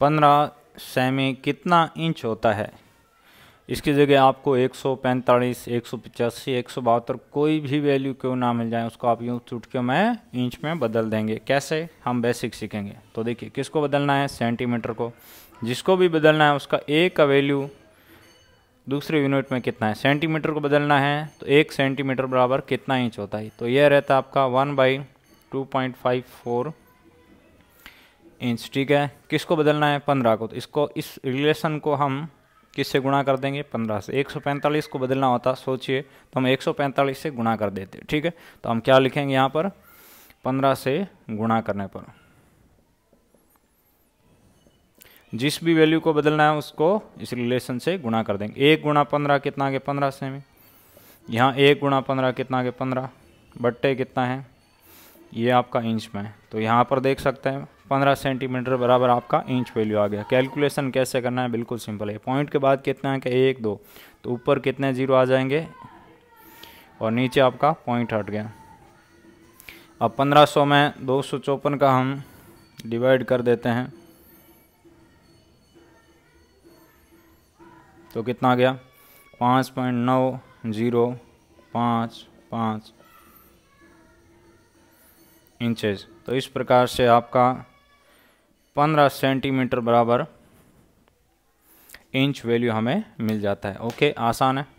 पंद्रह सेमी कितना इंच होता है इसकी जगह आपको एक सौ पैंतालीस एक सौ पचासी एक सौ बहत्तर कोई भी वैल्यू क्यों ना मिल जाए उसको आप यूँ के में इंच में बदल देंगे कैसे हम बेसिक सीखेंगे तो देखिए किसको बदलना है सेंटीमीटर को जिसको भी बदलना है उसका एक का वैल्यू दूसरे यूनिट में कितना है सेंटीमीटर को बदलना है तो एक सेंटीमीटर बराबर कितना इंच होता है तो यह रहता है आपका one by two point five four inch ठीक है किसको बदलना है पंद्रह को तो इसको इस रिलेशन को हम किससे गुणा कर देंगे पंद्रह से एक सौ पैंतालीस को बदलना होता सोचिए तो हम एक सौ पैंतालीस से गुणा कर देते ठीक है तो हम क्या लिखेंगे यहाँ पर पंद्रह से गुणा करने पर जिस भी वैल्यू को बदलना है उसको इस रिलेशन से गुणा कर देंगे एक गुणा पंद्रह कितना के पंद्रह से में यहाँ एक गुणा पंद्रह कितना के पंद्रह बट्टे कितना है ये आपका इंच में तो यहाँ पर देख सकते हैं पंद्रह सेंटीमीटर बराबर आपका इंच वैल्यू आ गया कैलकुलेशन कैसे करना है बिल्कुल सिंपल है पॉइंट के बाद कितना है कि एक दो तो ऊपर कितने जीरो आ जाएंगे और नीचे आपका पॉइंट हट गया अब पंद्रह सौ में दो सौ चौपन का हम डिवाइड कर देते हैं तो कितना आ गया पाँच पॉइंट नौ जीरो पाँच पाँच इंचेस तो इस प्रकार से आपका पंद्रह सेंटीमीटर बराबर इंच वैल्यू हमें मिल जाता है ओके आसान है